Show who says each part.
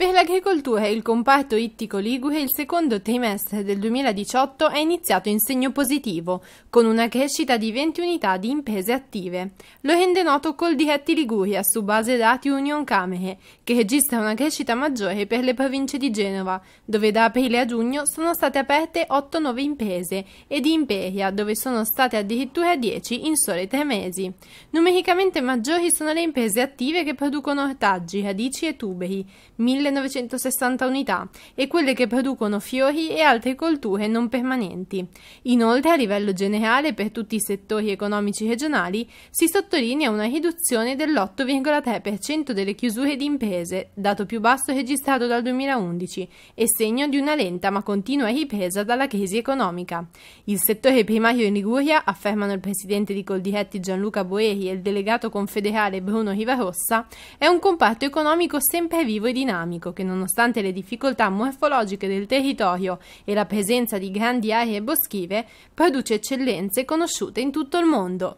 Speaker 1: Per l'agricoltura e il comparto ittico-ligure il secondo trimestre del 2018 è iniziato in segno positivo, con una crescita di 20 unità di imprese attive. Lo rende noto col Diretti Liguria su base dati Union Camere, che registra una crescita maggiore per le province di Genova, dove da aprile a giugno sono state aperte 8 nuove imprese, e di Imperia, dove sono state addirittura 10 in sole tre mesi. Numericamente maggiori sono le imprese attive che producono ortaggi, radici e tuberi, 1000 1960 unità e quelle che producono fiori e altre colture non permanenti. Inoltre, a livello generale, per tutti i settori economici regionali, si sottolinea una riduzione dell'8,3% delle chiusure di imprese, dato più basso registrato dal 2011, e segno di una lenta ma continua ripresa dalla crisi economica. Il settore primario in Liguria, affermano il presidente di Coldiretti Gianluca Boeri e il delegato confederale Bruno Rivarossa, è un comparto economico sempre vivo e dinamico organico che nonostante le difficoltà morfologiche del territorio e la presenza di grandi aree boschive, produce eccellenze conosciute in tutto il mondo.